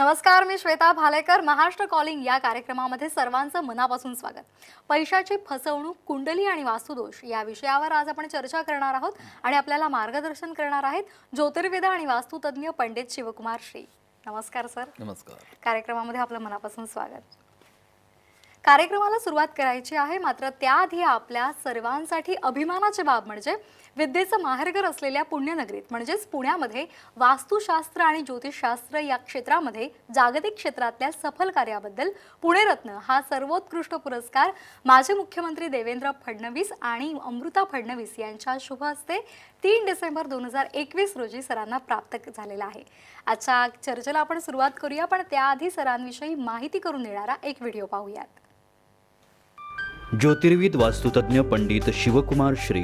नमस्कार मी श्वेता भालेकर महाराष्ट्र कॉलिंग या कार्यक्रमामध्ये सर्वांचं मनापासून स्वागत पैशाची फसवणूक कुंडली आणि वास्तुदोष या विषयावर आज आपण चर्चा करणार आहोत आणि आपल्याला मार्गदर्शन करणार आहेत ज्योतिर्विद आणि वास्तुतज्ञ पंडित शिवकुमार श्री नमस्कार सर नमस्कार कार्यक्रमामध्ये आपलं मनापासून स्वागत कार्यक्रमाला सुरुवात करायची आहे मात्र त्याआधी आपल्या सर्वांसाठी अभिमानाची बाब म्हणजे विद्येचं माहेरघर असलेल्या पुण्यनगरीत म्हणजेच पुण्यामध्ये वास्तुशास्त्र आणि ज्योतिषशास्त्र या क्षेत्रामध्ये जागतिक क्षेत्रातल्या सफल कार्याबद्दल पुणेरत्न हा सर्वोत्कृष्ट पुरस्कार माजी मुख्यमंत्री देवेंद्र फडणवीस आणि अमृता फडणवीस यांच्या शुभ हस्ते तीन डिसेंबर दोन हजार एकवीस रोजी सरांना प्राप्त झालेला आहे आजच्या चर्चेला आपण सुरुवात करूया पण त्याआधी सरांविषयी माहिती करून देणारा एक व्हिडिओ पाहूयात ज्योतिर्विद वास्तुतज्ञ पंडित शिवकुमार श्री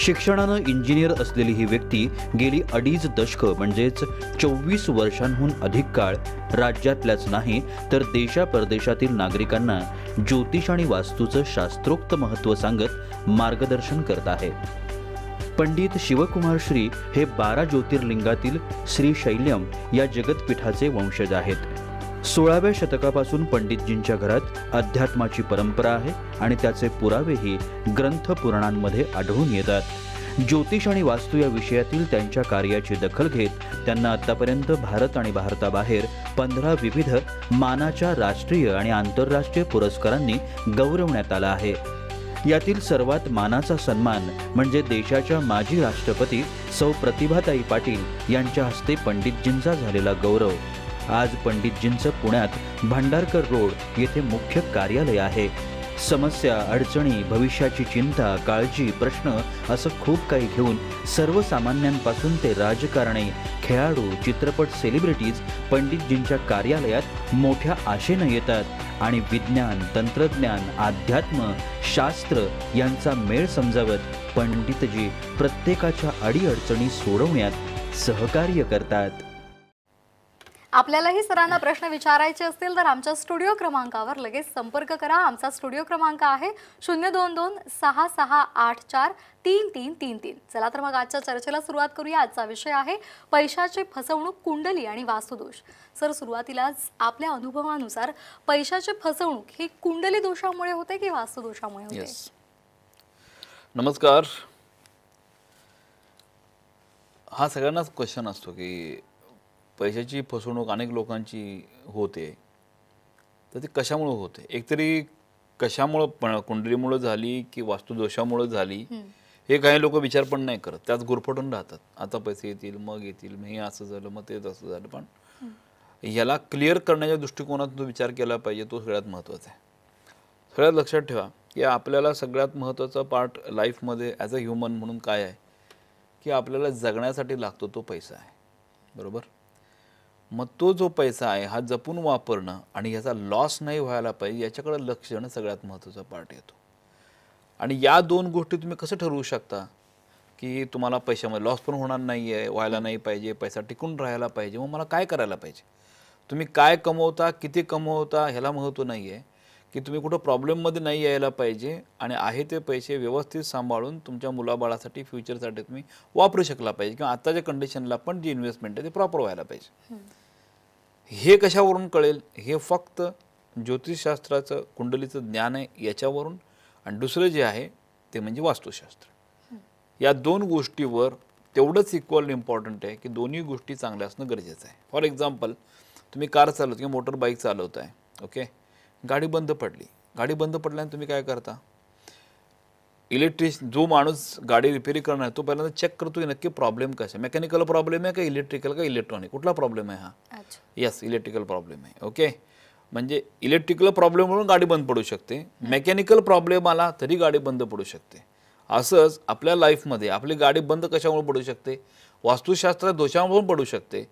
शिक्षणानं इंजिनियर असलेली ही व्यक्ती गेली अडीच दशकं म्हणजेच चोवीस वर्षांहून अधिक काळ राज्यातल्याच नाही तर देशा परदेशातील नागरिकांना ज्योतिष आणि वास्तूचं शास्त्रोक्त महत्त्व सांगत मार्गदर्शन करत आहे पंडित शिवकुमार श्री हे बारा ज्योतिर्लिंगातील श्री शैल्यम या जगतपीठाचे वंशज आहेत सोळाव्या शतकापासून पंडितजींच्या घरात अध्यात्माची परंपरा आहे आणि त्याचे पुरावेही ग्रंथ पुराणांमध्ये आढळून येतात ज्योतिष आणि वास्तू या विषयातील त्यांच्या कार्याची दखल घेत त्यांना आतापर्यंत भारत आणि भारताबाहेर पंधरा विविध मानाच्या राष्ट्रीय आणि आंतरराष्ट्रीय पुरस्कारांनी गौरवण्यात आला आहे यातील सर्वात मानाचा सन्मान म्हणजे देशाच्या माजी राष्ट्रपती सौ प्रतिभाताई पाटील यांच्या हस्ते पंडितजींचा झालेला गौरव आज पंडितजींचं पुण्यात भांडारकर रोड येथे मुख्य कार्यालय आहे समस्या अडचणी भविष्याची चिंता काळजी प्रश्न असं खूप काही घेऊन सर्वसामान्यांपासून ते राजकारणी खेळाडू चित्रपट सेलिब्रिटीज पंडितजींच्या कार्यालयात मोठ्या आशेनं येतात आणि विज्ञान तंत्रज्ञान अध्यात्म शास्त्र यांचा मेळ समजावत पंडितजी प्रत्येकाच्या अडीअडचणी सोडवण्यात सहकार्य करतात आपल्यालाही सरांना प्रश्न विचारायचे असतील तर आमच्या स्टुडिओ क्रमांकावर लगेच संपर्क करा आमचा स्टुडिओ क्रमांक आहे शून्य दोन दोन सहा सहा आठ चार तीन तीन तीन तीन चला तर मग आजच्या चर्चेला सुरुवात करूया आजचा विषय आहे पैशाची फसवणूक कुंडली आणि वास्तुदोष सर सुरुवातीलाच आपल्या अनुभवानुसार पैशाची फसवणूक ही कुंडली दोषामुळे होते की वास्तुदोषामुळे होते नमस्कार हा सगळ्यांनाच क्वेश्चन असतो की पैशाची फसवणूक अनेक लोकांची होते तर ते कशामुळं होते एकतरी कशामुळं पण कुंडलीमुळं झाली की वास्तुदोषामुळं झाली हे काही लोक विचार पण नाही करत त्याच गुरफटून राहतात आता पैसे येतील मग येतील मग हे असं झालं मग ते असं झालं पण याला क्लिअर करण्याच्या दृष्टिकोनातून तो विचार केला पाहिजे तो सगळ्यात महत्त्वाचा आहे सगळ्यात लक्षात ठेवा की आपल्याला सगळ्यात महत्त्वाचा पार्ट लाईफमध्ये ॲज अ ह्युमन म्हणून काय आहे की आपल्याला जगण्यासाठी लागतो तो पैसा आहे बरोबर मग तो जो पैसा आहे हा जपून वापरणं आणि ह्याचा लॉस नाही व्हायला पाहिजे याच्याकडे लक्ष देणं सगळ्यात महत्त्वाचा पार्ट येतो आणि या दोन गोष्टी तुम्ही कसं ठरवू शकता की तुम्हाला पैशामध्ये लॉस पण होणार नाही आहे व्हायला नाही पाहिजे पैसा टिकून राहायला पाहिजे मग मला काय करायला पाहिजे तुम्ही काय कमवता किती कमवता ह्याला महत्त्व नाही आहे की तुम्ही कुठं प्रॉब्लेममध्ये नाही यायला पाहिजे आणि आहे ते पैसे व्यवस्थित सांभाळून तुमच्या मुलाबाळासाठी फ्युचरसाठी तुम्ही वापरू शकला पाहिजे किंवा आत्ताच्या कंडिशनला पण जी इन्व्हेस्टमेंट आहे ते प्रॉपर व्हायला पाहिजे हे कशावरून कळेल हे फक्त ज्योतिषशास्त्राचं कुंडलीचं ज्ञान आहे याच्यावरून आणि दुसरं जे आहे ते म्हणजे वास्तुशास्त्र या दोन गोष्टीवर तेवढंच इक्वल इम्पॉर्टंट आहे की दोन्ही गोष्टी चांगल्या असणं गरजेचं आहे फॉर एक्झाम्पल तुम्ही कार चालवत किंवा मोटर बाईक चालवताय ओके गाडी बंद पडली गाडी बंद पडल्याने तुम्ही काय करता इलेक्ट्रिक जो माणूस गाडी रिपेरी करणार तो पहिल्यांदा चेक करतो की नक्की प्रॉब्लेम कसा आहे मेकॅनिकल प्रॉब्लेम आहे का इलेक्ट्रिकल का इलेक्ट्रॉनिक कुठला प्रॉब्लेम आहे हा यस इलेक्ट्रिकल प्रॉब्लेम आहे ओके म्हणजे इलेक्ट्रिकल प्रॉब्लेम म्हणून गाडी बंद पडू शकते मेकॅनिकल प्रॉब्लेम आला तरी गाडी बंद पडू शकते असंच आपल्या लाईफमध्ये आपली गाडी बंद कशामुळे पडू शकते वास्तुशास्त्र दोषामुळे पडू शकते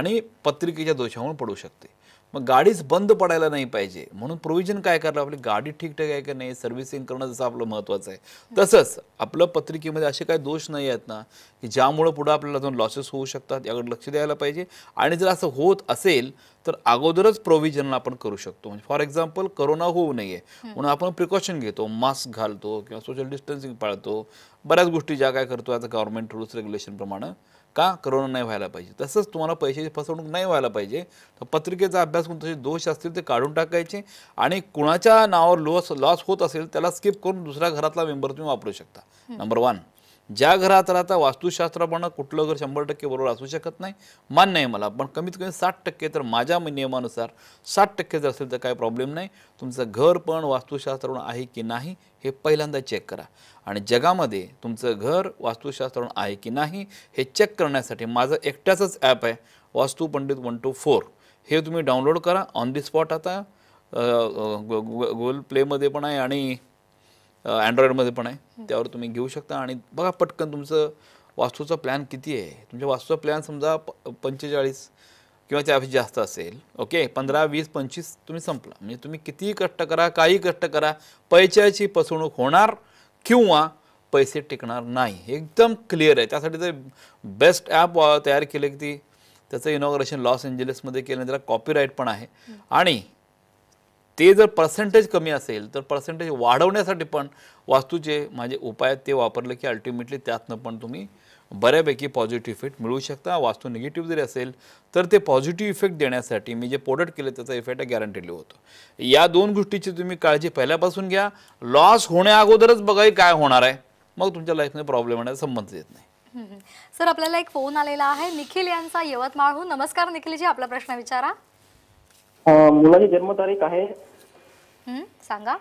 आणि पत्रिकेच्या दोषामुळे पडू शकते मग गाडीच बंद पडायला नाही पाहिजे म्हणून प्रोव्हिजन काय करायला आपली गाडी ठीकठाक आहे की नाही सर्व्हिसिंग करणं जसं आपलं महत्त्वाचं आहे तसंच आपलं पत्रिकेमध्ये असे काही दोष नाही आहेत ना की ज्यामुळं पुढं आपल्याला अजून लॉसेस होऊ शकतात याकडे लक्ष द्यायला पाहिजे आणि जर असं होत असेल तर अगोदरच प्रोव्हिजन आपण करू शकतो म्हणजे फॉर एक्झाम्पल करोना होऊ नये म्हणून आपण प्रिकॉशन घेतो मास्क घालतो किंवा सोशल डिस्टन्सिंग पाळतो बऱ्याच गोष्टी ज्या काय करतो आता गव्हर्नमेंट रूल्स रेग्युलेशनप्रमाणे का करोना नाही व्हायला पाहिजे तसंच तुम्हाला पैशाची फसवणूक नाही व्हायला पाहिजे तर पत्रिकेचा अभ्यास करून तसे दोष असतील ते काढून टाकायचे आणि कुणाच्या नावावर लॉस लॉस होत असेल त्याला स्किप करून दुसऱ्या घरातला मेंबर तुम्ही वापरू शकता नंबर वन ज्या घरात राहता वास्तुशास्त्राप्रमाणे कुठलं घर शंभर टक्के बरोबर असू शकत नाही मान्य आहे मला पण कमीत कमी साठ टक्के तर माझ्या नियमानुसार साठ टक्के जर असेल तर काही प्रॉब्लेम नाही तुमचं घर पण वास्तुशास्त्रावरून आहे की नाही हे पहिल्यांदा चेक करा आणि जगामध्ये तुमचं घर वास्तुशास्त्रावरून आहे की नाही हे चेक करण्यासाठी माझं एकट्याचंच ॲप आहे वास्तू पंडित वन टू फोर हे तुम्ही डाउनलोड करा ऑन दी स्पॉट आता गुगल प्लेमध्ये पण आहे आणि अँड्रॉइडमध्ये पण आहे त्यावर तुम्ही घेऊ शकता आणि बघा पटकन तुमचं वास्तूचा प्लॅन किती आहे तुमच्या वास्तूचा प्लॅन समजा प पंचेचाळीस किंवा त्यापेक्षा जास्त असेल ओके पंधरा वीस पंचवीस तुम्ही संपला म्हणजे तुम्ही कितीही कष्ट करा काही कष्ट करा पैशाची फसवणूक होणार किंवा पैसे टिकणार नाही एकदम क्लिअर आहे त्यासाठी ते बेस्ट ॲप तयार केलं की ती त्याचं इनॉग्रेशन लॉस एंजलिसमध्ये केलं त्याला कॉपीराईट पण आहे आणि ते जर पर्सेंटेज कमी असेल तर पर्सेंटेज वाढवण्यासाठी पण वास्तूचे माझे उपाय ते वापरले की अल्टिमेटली त्यातनं पण तुम्ही बऱ्यापैकी पॉझिटिव्ह इफेक्ट मिळू शकता वास्तू निगेटिव्ह जरी असेल तर ते पॉझिटिव्ह इफेक्ट देण्यासाठी मी जे प्रोडक्ट केले त्याचा इफेक्ट गॅरंटेडली होतो या दोन गोष्टीची तुम्ही काळजी पहिल्यापासून घ्या लॉस होण्या अगोदरच काय होणार आहे मग तुमच्या लाईफमध्ये प्रॉब्लेम येण्याचा संबंध येत नाही सर आपल्याला एक फोन आलेला आहे निखिल यांचा यवतमाळहून नमस्कार निखिलजी आपला प्रश्न विचारा मुलाची जन्मतारीख आहे सांगा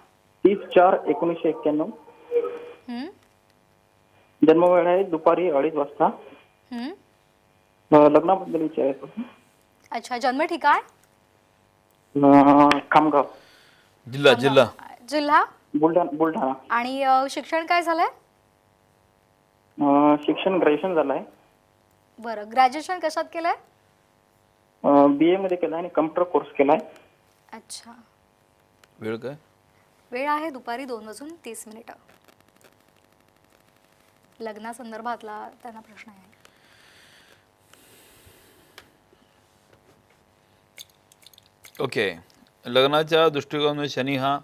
तीस चार एकोणीसशे एक्क्याण्णव जन्म वेळ आहे दुपारी अडीच वाजता लग्नाबद्दल विचारायचं अच्छा जन्म ठिकाण खामगाव जिल्हा जिल्हा जिल्हा बुलढाणा बुलढाणा आणि शिक्षण काय झालंय शिक्षण ग्रॅज्युएशन झालंय बरं ग्रॅज्युएशन कशात केलंय बी ए मध्ये केला आणि कम्प्युटर कोर्स केलाय अच्छा वेळ काय वेळ आहे दुपारी दोन वाजून तीस लग्ना लग्नासंदर्भातला त्यांना प्रश्न आहे ओके लग्नाच्या दृष्टिकोनातून शनी हा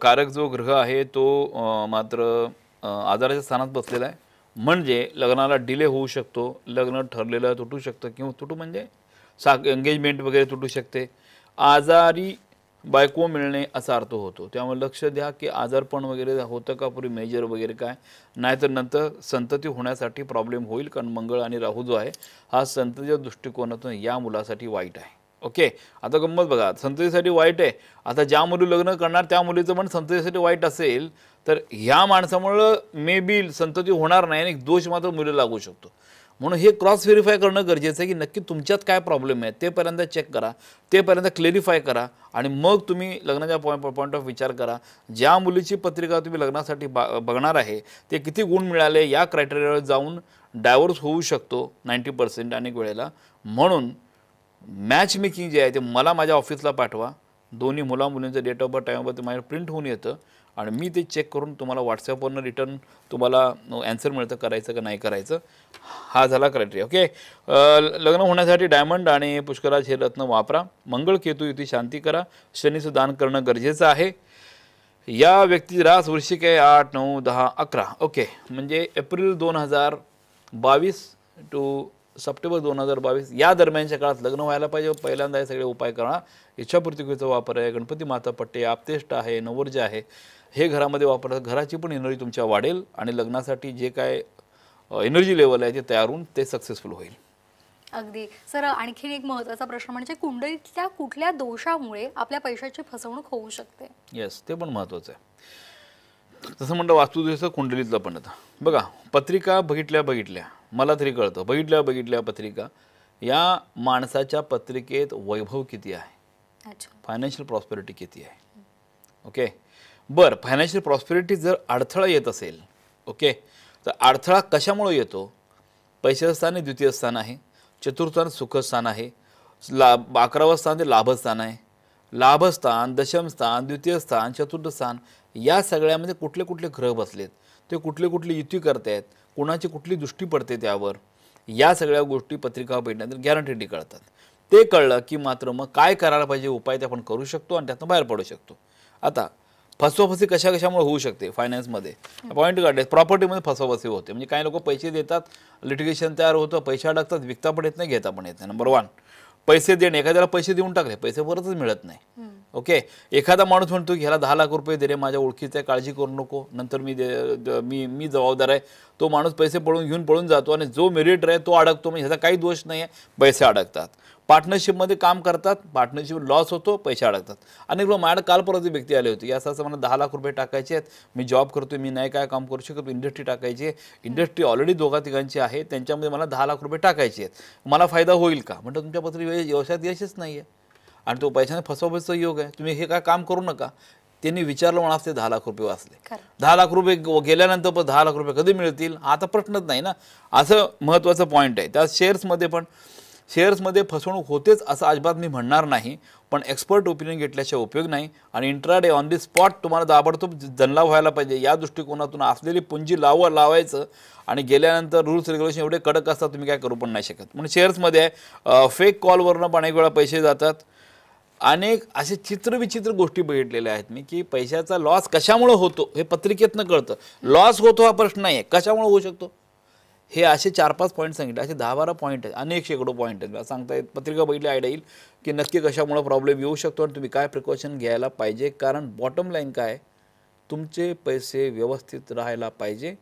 कारक जो ग्रह आहे तो मात्र आजाराच्या स्थानात बसलेला आहे म्हणजे लग्नाला डिले होऊ शकतो लग्न ठरलेलं तुटू शकतं किंवा तुटू म्हणजे सा एंगेजमेंट वगैरे तुटू शकते आजारी बायको मिळणे असा अर्थ होतो त्यामुळे लक्ष द्या की आजारपण वगैरे होतं का पूर्वी मेजर वगैरे काय नाहीतर नंतर संतती होण्यासाठी प्रॉब्लेम होईल कारण मंगळ आणि राहू जो आहे हा संततीच्या दृष्टिकोनातून या मुलासाठी वाईट आहे ओके आता गंमत बघा संततीसाठी वाईट आहे आता ज्या मुली लग्न करणार त्या मुलीचं पण संततीसाठी वाईट असेल तर ह्या माणसामुळं मे बी संतती होणार नाही आणि दोष मात्र मुली लागू शकतो म्हणून हे क्रॉस व्हेरीफाय करणं गरजेचं आहे की नक्की तुमच्यात काय प्रॉब्लेम आहे तेपर्यंत चेक करा तेपर्यंत क्लेरिफाय करा आणि मग तुम्ही लग्नाच्या पॉईंट पॉईंट ऑफ विचार करा ज्या मुलीची पत्रिका तुम्ही लग्नासाठी बा बघणार आहे ते किती गुण मिळाले या क्रायटेरियावर जाऊन डायव्होर्स होऊ शकतो नाईंटी पर्सेंट अनेक वेळेला म्हणून मॅच मेकिंग जे आहे ते मला माझ्या ऑफिसला पाठवा दोन्ही मुला डेट ऑफ बर्थ टाईम ते माझ्या प्रिंट होऊन येतं आणि मी ते चेक करून तुम्हाला व्हॉट्सॲपवरनं रिटर्न तुम्हाला ॲन्सर मिळतं करायचं का नाही करायचं हा झाला क्रायटेरिया ओके लग्न होण्यासाठी डायमंड आणि पुष्कराज हे रत्न वापरा मंगळ केतू युती शांती करा शनीचं दान करणं गरजेचं आहे या व्यक्ती रास वृश्चिक आहे आठ नऊ दहा अकरा ओके म्हणजे एप्रिल दोन हजार बावीस टू सप्टेंबर दोन हजार बावीस या दरम्यानच्या काळात लग्न व्हायला पाहिजे पहिल्यांदा हे सगळे उपाय करा इच्छापूर्तिकेचा वापर आहे गणपती माता पट्टे आपतेष्ट आहे नवर्ज आहे हे घरामध्ये वापरतात घराची पण एनर्जी तुमच्या वाढेल आणि लग्नासाठी जे काय एनर्जी लेवल आहे ते तयार होऊन ते सक्सेसफुल होईल अगदी सर आणखीन एक महत्त्वाचा प्रश्न म्हणजे कुंडलीतल्या कुठल्या दोषामुळे आपल्या पैशाची फसवणूक होऊ शकते येस ते पण महत्वाचं आहे तसं म्हणलं वास्तुदोष कुंडलीतलं पण आता बघा पत्रिका बघितल्या बघितल्या मला तरी कळतं बघितल्या बघितल्या पत्रिका या माणसाच्या पत्रिकेत वैभव किती आहे फायनान्शियल प्रॉस्पेरिटी किती आहे ओके बरं फायनान्शियल प्रॉस्पेरिटी जर अडथळा येत असेल ओके तर अडथळा कशामुळे येतो पैशाचं स्थान हे द्वितीय स्थान आहे चतुर्थान सुखस्थान आहे ला अकरावं स्थान ते लाभस्थान आहे लाभस्थान दशमस्थान द्वितीय स्थान चतुर्थ स्थान या सगळ्यामध्ये कुठले कुठले ग्रह बसलेत ते कुठले कुठले युती आहेत कुणाची कुठली दृष्टी पडते त्यावर या सगळ्या गोष्टी पत्रिका भेटण्यात गॅरंटीडी कळतात ते कळलं की मात्र मग काय करायला पाहिजे उपाय ते आपण करू शकतो आणि त्यातनं बाहेर पडू शकतो आता फसवाफसी कशा कशामुळे होऊ शकते फायनान्समध्ये पॉईंट काढले प्रॉपर्टीमध्ये फसवाफसी होते म्हणजे काही लोक पैसे देतात लिटिगेशन तयार होतं पैसे अडकतात विकता पण येत नाही घेता पण येत नाही नंबर वन पैसे देणे एखाद्याला पैसे देऊन टाकले पैसे परतच मिळत नाही ओके एखादा माणूस म्हणतो की ह्याला दहा लाख रुपये रे माझ्या ओळखीचे काळजी करू नको नंतर मी मी मी जबाबदार आहे तो माणूस पैसे पळून घेऊन पळून जातो आणि जो मेरिट आहे तो अडकतो म्हणजे ह्याचा काही दोष नाही आहे पैसे अडकतात पार्टनरशिपमध्ये काम करतात पार्टनरशिप लॉस होतो पैसे अडकतात अनेक लोक माझ्याकडे काल परत व्यक्ती आले होते याचा असं मला दहा लाख रुपये टाकायचे आहेत मी जॉब करतोय मी नाही काय काम करू शकत इंडस्ट्री टाकायची आहे इंडस्ट्री ऑलरेडी दोघा तिघांची आहे त्यांच्यामध्ये मला दहा लाख रुपये टाकायचे आहेत मला फायदा होईल का म्हणतो तुमच्यापासून व्यवसायात यशच नाही आहे आणि तो पैशाने फसवायचा योग आहे तुम्ही हे काय काम करू नका त्यांनी विचारलं म्हणा ते दहा लाख रुपये वाचले दहा लाख रुपये गेल्यानंतर पण दहा लाख रुपये कधी मिळतील आता प्रश्नच नाही ना असं महत्त्वाचं पॉईंट आहे त्या शेअर्समध्ये पण शेअर्समध्ये फसवणूक होतेच असं अजिबात मी म्हणणार नाही पण एक्सपर्ट ओपिनियन घेतल्याशिवाय उपयोग नाही आणि इंट्राडे ऑन दी स्पॉट तुम्हाला दाबडतोब जनला व्हायला पाहिजे या दृष्टिकोनातून असलेली पुंजी लावा लावायचं आणि गेल्यानंतर रूल्स रेग्युलेशन एवढे कडक असतात तुम्ही काय करू पण नाही शकत म्हणून शेअर्समध्ये फेक कॉलवरनं पण अनेक वेळा पैसे जातात अनेक असे चित्रविचित्र गोष्टी बघितलेल्या आहेत मी की पैशाचा लॉस कशामुळे होतो हे पत्रिकेतनं कळतं लॉस होतो हा प्रश्न नाही आहे कशामुळे होऊ शकतो हे असे चार पाच पॉईंट सांगितले असे दहा बारा पॉईंट आहेत अनेक शेकडो पॉईंट आहेत मला सांगता येत पत्रिका बघितली आयडिया येईल की नक्की कशामुळे प्रॉब्लेम येऊ शकतो आणि तुम्ही काय प्रिकॉशन घ्यायला पाहिजे कारण बॉटम लाईन काय तुमचे पैसे व्यवस्थित राहायला पाहिजे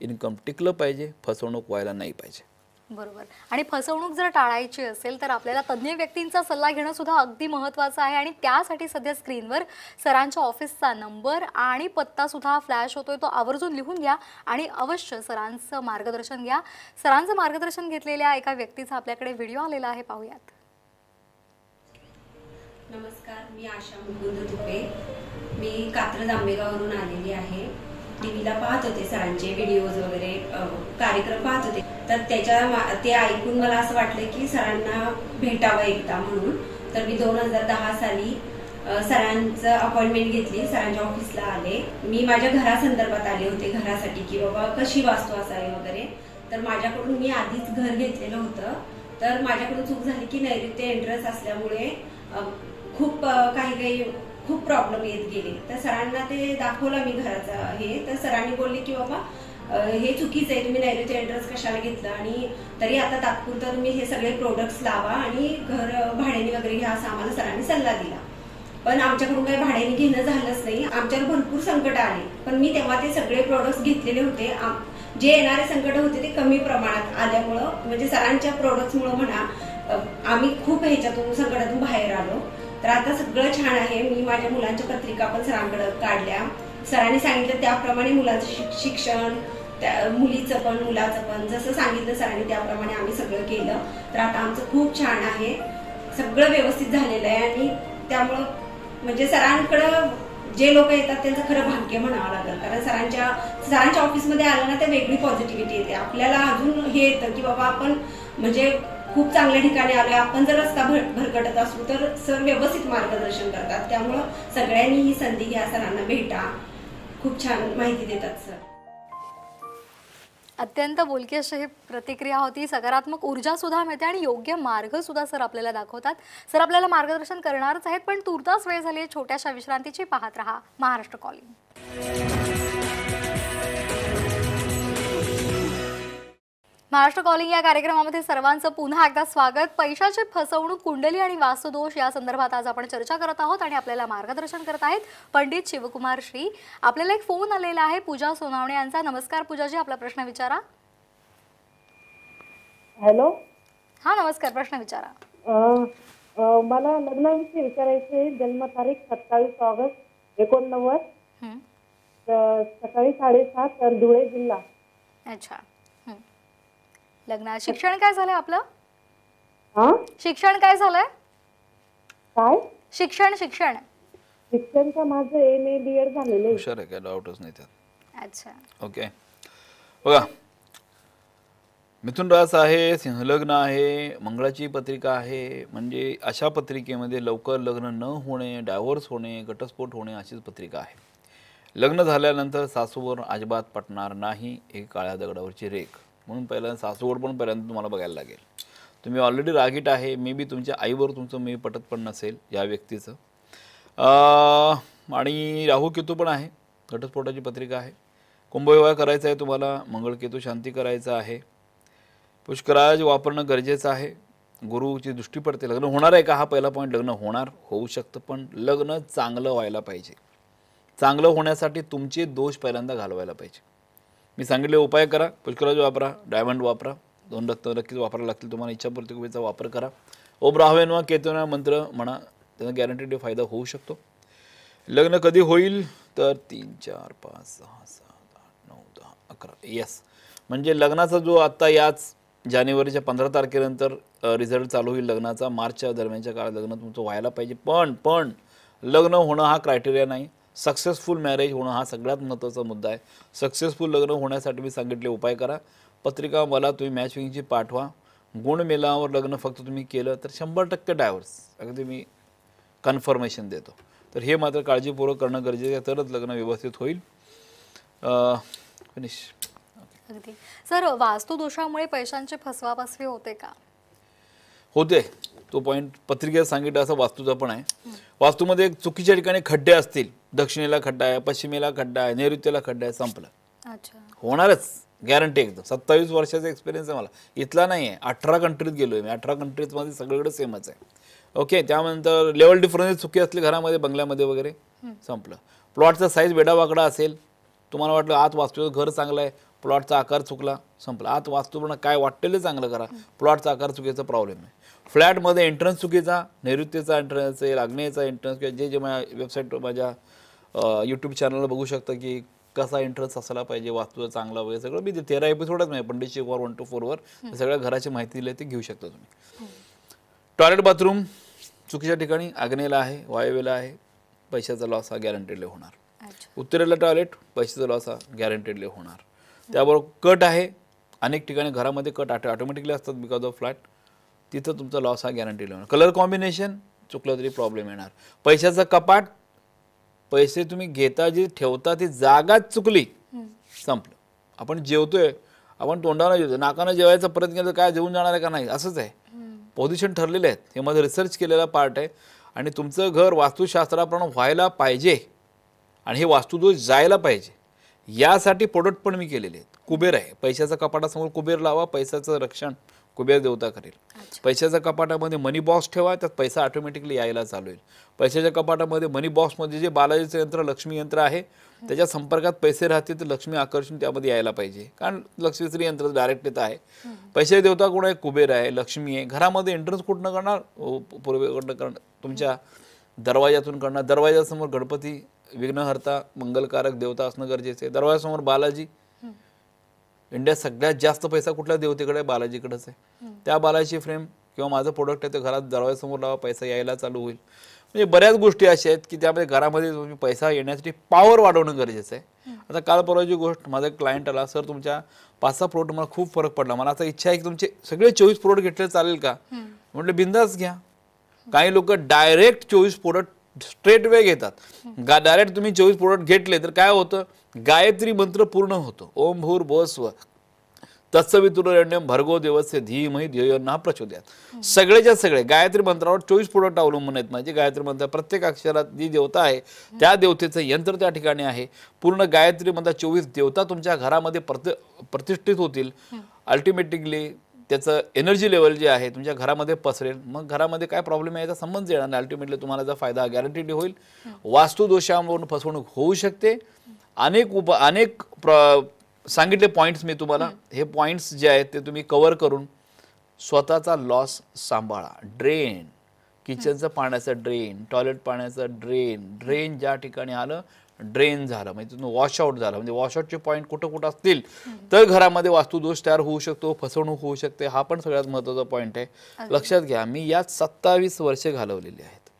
इन्कम टिकलं पाहिजे फसवणूक व्हायला नाही पाहिजे बरोबर आणि फसवणूक जर टाळायची असेल तर आपल्याला तज्ज्ञ व्यक्तींचा सल्ला घेणं सुद्धा अगदी महत्त्वाचं आहे आणि त्यासाठी सध्या स्क्रीनवर सरांच्या ऑफिसचा नंबर आणि पत्ता सुद्धा फ्लॅश होतोय तो आवर्जून लिहून घ्या आणि अवश्य सरांचं मार्गदर्शन घ्या सरांचं मार्गदर्शन घेतलेल्या एका व्यक्तीचा आपल्याकडे व्हिडिओ आलेला आहे पाहूयात नमस्कार मी आशा मुकुंद मी कात्रज आंबेगावरून आलेली आहे टीव्हीला पाहत होते सरांचे व्हिडिओज वगैरे कार्यक्रम पाहत होते तर त्याच्या ते ऐकून मला असं वाटलं की सरांना भेटावं एकदा म्हणून तर मी दोन हजार दहा साली सरांचं अपॉइंटमेंट घेतली सरांच्या ऑफिसला आले मी माझ्या घरासंदर्भात आले होते घरासाठी की बाबा कशी वास्तू असावी वगैरे तर माझ्याकडून मी आधीच घर घेतलेलं होतं तर माझ्याकडून चूक झाली की नैऋत्य एंट्रन्स असल्यामुळे खूप काही काही खूप प्रॉब्लेम येत गेले तर सरांना ते दाखवलं मी घराचा हे तर सरांनी बोलले की बाबा हे चुकीचं आहे तुम्ही नैऋत्य एंट्रन्स कशाला घेतलं आणि तरी आता तात्पुरतं तुम्ही हे सगळे प्रोडक्ट्स लावा आणि घर भाड्याने वगैरे घ्या असा आम्हाला सरांनी सल्ला दिला पण आमच्याकडून काही भाड्याने घेणं झालंच नाही आमच्यावर भरपूर संकट आले पण मी तेव्हा ते सगळे प्रोडक्ट्स घेतलेले होते जे येणारे संकट होते ते कमी प्रमाणात आल्यामुळं म्हणजे सरांच्या प्रोडक्ट्समुळं म्हणा आम्ही खूप ह्याच्यातून संकटातून बाहेर आलो तर आता सगळं छान आहे मी माझ्या मुलांच्या पत्रिका पण सरांकडे काढल्या सरांनी सांगितलं त्याप्रमाणे मुलांचं शिक्षण त्या मुलीचं पण मुलाचं पण जसं सांगितलं सरांनी त्याप्रमाणे आम्ही सगळं केलं तर आता आमचं खूप छान आहे सगळं व्यवस्थित झालेलं आहे आणि त्यामुळं म्हणजे सरांकडं जे लोक येतात त्यांचं खरं भाग्य म्हणावं लागेल कारण सरांच्या सरांच्या ऑफिसमध्ये आलं ना ते वेगळी पॉझिटिव्हिटी येते आपल्याला अजून हे येतं की बाबा आपण म्हणजे खूप चांगल्या ठिकाणी आलोय आपण जर रस्ता भरकटत असू तर सर व्यवस्थित मार्गदर्शन करतात त्यामुळं सगळ्यांनी ही संधी घ्या सरांना भेटा खूप छान माहिती देतात सर अत्यंत बोलकी अशी ही प्रतिक्रिया होती सकारात्मक ऊर्जा सुद्धा मिळते आणि योग्य मार्ग सुद्धा सर आपल्याला दाखवतात सर आपल्याला मार्गदर्शन करणारच आहेत पण तुर्तास वेळ झाली छोट्याशा विश्रांतीची पाहत रहा महाराष्ट्र कॉलिंग महाराष्ट्र कॉलिंग या कार्यक्रमामध्ये सर्वांचं पुन्हा एकदा स्वागत पैशाची फसवणूक कुंडली आणि वास्तुदोष या संदर्भात आज आपण चर्चा करत आहोत आणि आपल्याला मार्गदर्शन करत आहेत पंडित शिवकुमार श्री आपल्याला एक फोन आलेला आहे पूजा सोनावणे यांचा नमस्कार पूजाजी आपला प्रश्न विचारा हॅलो हा नमस्कार प्रश्न विचारा मला लग्नाविषयी विचारायचे जन्मतारीख सत्तावीस ऑगस्ट एकोणनव्वद सकाळी साडेसात तर धुळे जिल्हा अच्छा लग्नात शिक्षण काय झालंय आपलं शिक्षण काय झालंय काय शिक्षण शिक्षण माझं एम ए बी एड झालेलं हुशार आहे काय डाऊटच नाही त्यात अच्छा ओके बघा मिथुन रास आहे सिंहलग्न आहे मंगळाची पत्रिका आहे म्हणजे अशा पत्रिकेमध्ये लवकर लग्न न होणे डायव्हर्स होणे घटस्फोट होणे अशीच पत्रिका आहे लग्न झाल्यानंतर सासूवर अजिबात पटणार नाही एक काळ्या दगडावरची रेख म्हणून पहिल्यांदा सासूवड पण पहिल्यांदा तुम्हाला बघायला लागेल तुम्ही ऑलरेडी रागीट आहे मे बी तुमच्या आईवर तुमचं मे पटत पण नसेल या व्यक्तीचं आणि राहू केतू पण आहे घटस्फोटाची पत्रिका आहे कुंभविवाह करायचा आहे तुम्हाला मंगळकेतू शांती करायचा आहे पुष्कराज वापरणं गरजेचं आहे गुरुची दृष्टी पडते लग्न होणार आहे का हा पहिला पॉईंट लग्न होणार होऊ शकतं पण लग्न चांगलं व्हायला पाहिजे चांगलं होण्यासाठी तुमचे दोष पहिल्यांदा घालवायला पाहिजे मी सांगितले उपाय करा पुष्कराज वापरा डायमंड वापरा दोन रक्त नक्कीच वापरायला लागतील तुम्हाला इच्छापूर्ती वेळेचा वापर करा ओम वा केतुना मंत्र म्हणा त्यांना गॅरंटीड फायदा होऊ शकतो लग्न कधी होईल तर तीन चार पाच सहा सात आठ नऊ दहा अकरा येस म्हणजे लग्नाचा जो आत्ता याच जानेवारीच्या पंधरा तारखेनंतर रिझल्ट चालू होईल लग्नाचा मार्चच्या दरम्यानच्या काळात लग्न तुमचं व्हायला पाहिजे पण पण लग्न होणं हा क्रायटेरिया नाही सक्सेसफुल मॅरेज होणं हा सगळ्यात महत्त्वाचा मुद्दा आहे सक्सेसफुल लग्न होण्यासाठी मी सांगितले उपाय करा पत्रिका मला तुम्ही मॅचविंगची पाठवा गुणमेलावर लग्न फक्त तुम्ही केलं तर शंभर टक्के डायव्हर्स अगदी मी कन्फर्मेशन देतो तर हे मात्र काळजीपूर्वक करणं गरजेचं आहे तरच लग्न व्यवस्थित होईल फिनिश अगदी सर वास्तुदोषामुळे पैशांची फसवाफसवी होते का होते तो पॉईंट पत्रिकेत सांगितलं असं वास्तूचा पण आहे वास्तूमध्ये चुकीच्या ठिकाणी खड्डे असतील दक्षिणेला खड्डा आहे पश्चिमेला खड्डा आहे नैऋत्यला खड्डा आहे संपलं होणारच गॅरंटी एकदम सत्तावीस वर्षाचा एक्सपिरियन्स आहे मला इथला नाही आहे अठरा कंट्रीत गेलो आहे मी अठरा कंट्रीजमध्ये सगळीकडे सेमच आहे ओके त्यानंतर लेवल डिफरन्स चुकी असले घरामध्ये बंगल्यामध्ये वगैरे संपलं प्लॉटचा साईज वेडावाकडा असेल तुम्हाला वाटलं आत वास्तूचं घर चांगलं आहे प्लॉटचा आकार चुकला संपला आत वास्तूपण काय वाटलेलं चांगलं करा प्लॉटचा आकार चुकीचा प्रॉब्लेम आहे फ्लॅटमध्ये एंट्रन्स चुकीचा नैऋत्यचा एंट्रन्स येईल आग्नेयचा एंट्रन्स किंवा जे जे माझ्या वेबसाईट माझ्या यूट्यूब चॅनलला बघू शकतं की कसा एंट्रन्स असायला पाहिजे वास्तू चांगला वगैरे सगळं मी ते तेरा एपिसोडच नाही पंडितशी वर वन टू फोरवर सगळ्या घराची माहिती दिली ते घेऊ शकता तुम्ही टॉयलेट हो. बाथरूम चुकीच्या ठिकाणी आग्नेला आहे वायव्यला आहे पैशाचा लॉस हा गॅरंटेडले होणार उत्तरेला टॉयलेट पैशाचा लॉस हा गॅरंटेडले होणार त्याबरोबर कट आहे अनेक ठिकाणी घरामध्ये कट आटो ऑटोमॅटिकली असतात बिकॉज ऑफ फ्लॅट तिथं तुमचा लॉस हा गॅरंटी लावणार कलर कॉम्बिनेशन चुकलं तरी प्रॉब्लेम येणार पैशाचा कपाट पैसे तुम्ही घेता जे ठेवता ती जागाच चुकली संपलं आपण जेवतोय आपण तोंडानं जेवतो नाकानं जेवायचा प्रयत्न केला काय जेवून जाणार आहे का नाही असंच आहे पोझिशन ठरलेले आहेत हे माझं रिसर्च केलेला पार्ट आहे आणि तुमचं घर वास्तुशास्त्राप्रमाणे व्हायला पाहिजे आणि हे वास्तुदोष जायला पाहिजे यासाठी प्रोडक्ट पण मी केलेले आहेत कुबेर आहे पैशाचा कपाटासमोर कुबेर लावा पैशाचं रक्षण कुबेर देवता करेल पैशाच्या कपाटामध्ये मनी बॉक्स ठेवा त्यात पैसा ऑटोमॅटिकली यायला चालू येईल पैशाच्या कपाटामध्ये मनी बॉक्समध्ये जे बालाजीचं यंत्र लक्ष्मी यंत्र आहे त्याच्या संपर्कात पैसे राहतील तर लक्ष्मी आकर्षण त्यामध्ये यायला पाहिजे कारण लक्ष्मीश्री यंत्र डायरेक्ट येत आहे पैसे देवता कोण आहे कुबेर आहे लक्ष्मी आहे घरामध्ये एंट्रन्स कुठनं करणार पूर्वेकडनं करणार तुमच्या दरवाजातून करणार दरवाजासमोर गणपती विघ्नहर्ता मंगलकारक देवता असणं गरजेचं आहे दरवाजासमोर बालाजी इंडियात सगळ्यात जास्त पैसा कुठल्या देवतेकडे बालाजीकडेच आहे त्या बालाजी फ्रेम किंवा माझं प्रोडक्ट आहे ते घरात दरवाजासमोर लावा पैसा यायला चालू होईल म्हणजे बऱ्याच गोष्टी अशा आहेत की त्यामध्ये घरामध्ये तुम्ही पैसा येण्यासाठी पावर वाढवणं गरजेचं आहे आता काल परवाची गोष्ट माझा क्लायंट आला सर तुमच्या पाच सहा प्रोडक्ट मला खूप फरक पडला मला आता इच्छा आहे की तुमचे सगळे चोवीस प्रोडक्ट घेतले चालेल का म्हटलं बिंदाच घ्या काही लोक डायरेक्ट चोवीस प्रोडक्ट स्ट्रेट वे घेतात डायरेक्ट तुम्ही चोवीस प्रोडक्ट घेतले तर काय होतं गायत्री मंत्र पूर्ण होतो ओम भूर बोस्व तत्सवितुरण्यम भरगो देवस्य धीमही धियोना प्रचोदयात सगळेच्या सगळे गायत्री मंत्रावर चोवीस प्रोडक्ट अवलंबून आहेत म्हणजे गायत्री मंत्र प्रत्येक अक्षरात जी देवता आहे त्या देवतेचं यंत्र त्या ठिकाणी आहे पूर्ण गायत्री मंत्र चोवीस देवता तुमच्या घरामध्ये प्रति प्रतिष्ठित होतील अल्टिमेटिकली त्याचं एनर्जी लेवल जे आहे तुमच्या घरामध्ये पसरेल मग घरामध्ये काय प्रॉब्लेम आहे याचा संबंध येणार नाही अल्टिमेटली तुम्हाला जर फायदा गॅरंटीड होईल वास्तुदोषावरून फसवणूक होऊ शकते अनेक उप अनेक प्र सांगितले पॉईंट्स मी तुम्हाला हे पॉईंट्स जे आहेत ते तुम्ही कवर करून स्वतःचा लॉस सांभाळा ड्रेन किचनचं पाण्याचं ड्रेन टॉयलेट पाण्याचं ड्रेन ड्रेन ज्या ठिकाणी आलं ड्रेन झालं म्हणजे तिथून वॉशआउट झालं म्हणजे वॉशआउटचे पॉईंट कुठं कुठं असतील तर घरामध्ये वास्तुदोष तयार होऊ शकतो फसवणूक होऊ शकते हा पण सगळ्यात महत्त्वाचा पॉईंट आहे लक्षात घ्या मी यात सत्तावीस वर्षे घालवलेली आहेत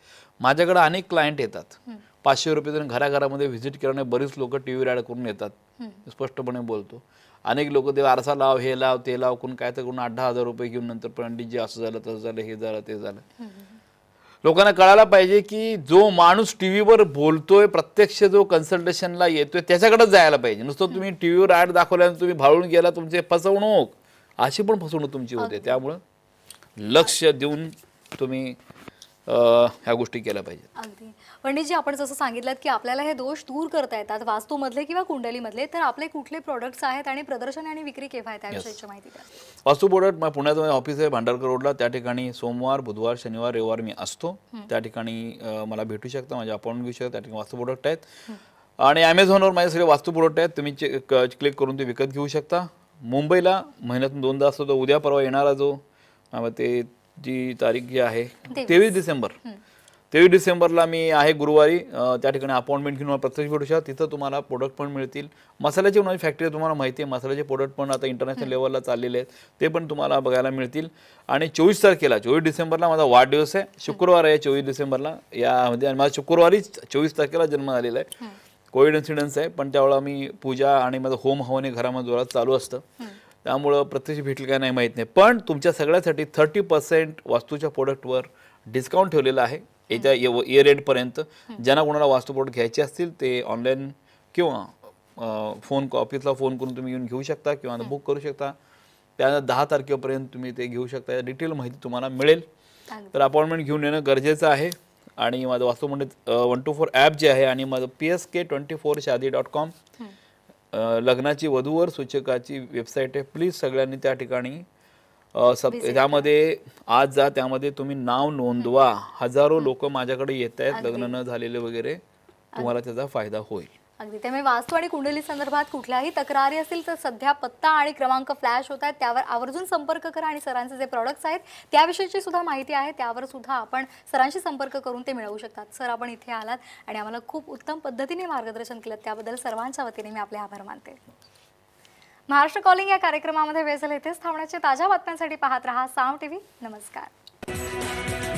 माझ्याकडे अनेक क्लायंट येतात पाचशे रुपये जण घराघरामध्ये व्हिजिट केल्याने बरीच लोक टी व्ही रॅड करून येतात स्पष्टपणे बोलतो अनेक लोक ते आरसा लाव हे लाव ते लाव कोण काय तर कोण आठ दहा हजार रुपये घेऊन नंतर पंडितजी असं झालं तसं झालं हे झालं ते झालं लोकांना कळायला पाहिजे की जो माणूस टी व्हीवर बोलतोय प्रत्यक्ष जो कन्सल्टेशनला येतोय त्याच्याकडेच जायला पाहिजे नुसतं तुम्ही टी व्हीवर ॲड दाखवल्यानं तुम्ही भाळून गेला तुमचे फसवणूक अशी पण फसवणूक तुमची होते त्यामुळं लक्ष देऊन तुम्ही ह्या गोष्टी केल्या पाहिजेत पंडितजी आपण जसं सांगितलं की आपल्याला हे दोष दूर करता येतात वास्तूमधले किंवा कुंडलीमधले तर आपले कुठले प्रोडक्ट्स आहेत आणि प्रदर्शन आणि विक्री केव्हा आहे त्याविषयीची माहिती द्या वास्तू प्रोडक्ट पुण्यात ऑफिस आहे भांडारकर रोडला त्या ठिकाणी सोमवार बुधवार शनिवार रविवार मी असतो त्या ठिकाणी मला भेटू शकता माझ्या अपॉइंटमेंट घेऊ शकता त्या ठिकाणी वास्तू प्रोडक्ट आहेत आणि वर माझे सगळे वास्तू प्रोडक्ट आहेत तुम्ही क्लिक करून ते विकत घेऊ शकता मुंबईला महिन्यातून दोनदा असतो तो उद्या परवा येणारा जो ते जी तारीख जी आहे तेवीस डिसेंबर तेवीस डिसेंबरला मी आहे गुरुवारी त्या ठिकाणी अपॉइंटमेंट घेऊन प्रत्यक्ष भेटू शकता तिथं तुम्हाला प्रोडक्ट पण मिळतील मसाल्याची म्हणजे फॅक्टरी तुम्हाला माहिती आहे मसाल्याचे प्रोडक्ट पण आता इंटरनॅशनल लेवलला चाललेले आहेत ते पण तुम्हाला बघायला मिळतील आणि चोवीस तारखेला चोवीस डिसेंबरला माझा वाढदिवस आहे शुक्रवार आहे चोवीस डिसेंबरला यामध्ये आणि माझा शुक्रवारीच चोवीस तारखेला जन्म झालेला आहे कोविड इन्सिडन्स आहे पण त्यावेळेला मी पूजा आणि माझं होम हवन हे घरामध्ये जोरात चालू असतं त्यामुळं प्रत्यक्ष भेटेल काय नाही माहीत नाही पण तुमच्या सगळ्यासाठी थर्टी पर्सेंट वास्तूच्या प्रोडक्टवर डिस्काउंट ठेवलेला आहे याच्या इयर एंडपर्यंत ज्यांना कोणाला वास्तू प्रोडक्ट घ्यायचे असतील ते ऑनलाईन किंवा फोन ऑफिसला फोन करून तुम्ही येऊन घेऊ शकता किंवा बुक करू शकता त्यानंतर दहा तारखेपर्यंत तुम्ही ते घेऊ शकता डिटेल माहिती तुम्हाला मिळेल तर अपॉइंटमेंट घेऊन येणं गरजेचं आहे आणि माझं वास्तू म्हणजे वन टू फोर ॲप जे आहे आणि माझं P S K twenty four Shaadi dot com लग्नाची वधूवर सूचकाची वेबसाईट आहे प्लीज सगळ्यांनी त्या ठिकाणी सब त्यामध्ये आज जा त्यामध्ये तुम्ही नाव नोंदवा हजारो लोक माझ्याकडे येत आहेत लग्न न झालेले वगैरे तुम्हाला त्याचा फायदा होईल अगदी त्यामुळे वास्तू आणि कुंडली संदर्भात कुठल्याही तक्रारी असतील तर सध्या पत्ता आणि क्रमांक फ्लॅश होत आहेत त्यावर आवर्जून संपर्क करा आणि सरांचे जे प्रॉडक्ट्स आहेत त्याविषयीची सुद्धा माहिती आहे त्यावर सुद्धा आपण सरांशी संपर्क करून ते मिळवू शकतात सर आपण इथे आलात आणि आम्हाला खूप उत्तम पद्धतीने मार्गदर्शन केलं त्याबद्दल सर्वांच्या वतीने मी आपले आभार मानते महाराष्ट्र कॉलिंग या कार्यक्रमामध्ये वेळ येथेच थांबण्याच्या ताज्या बातम्यांसाठी पाहत रहा साम टीव्ही नमस्कार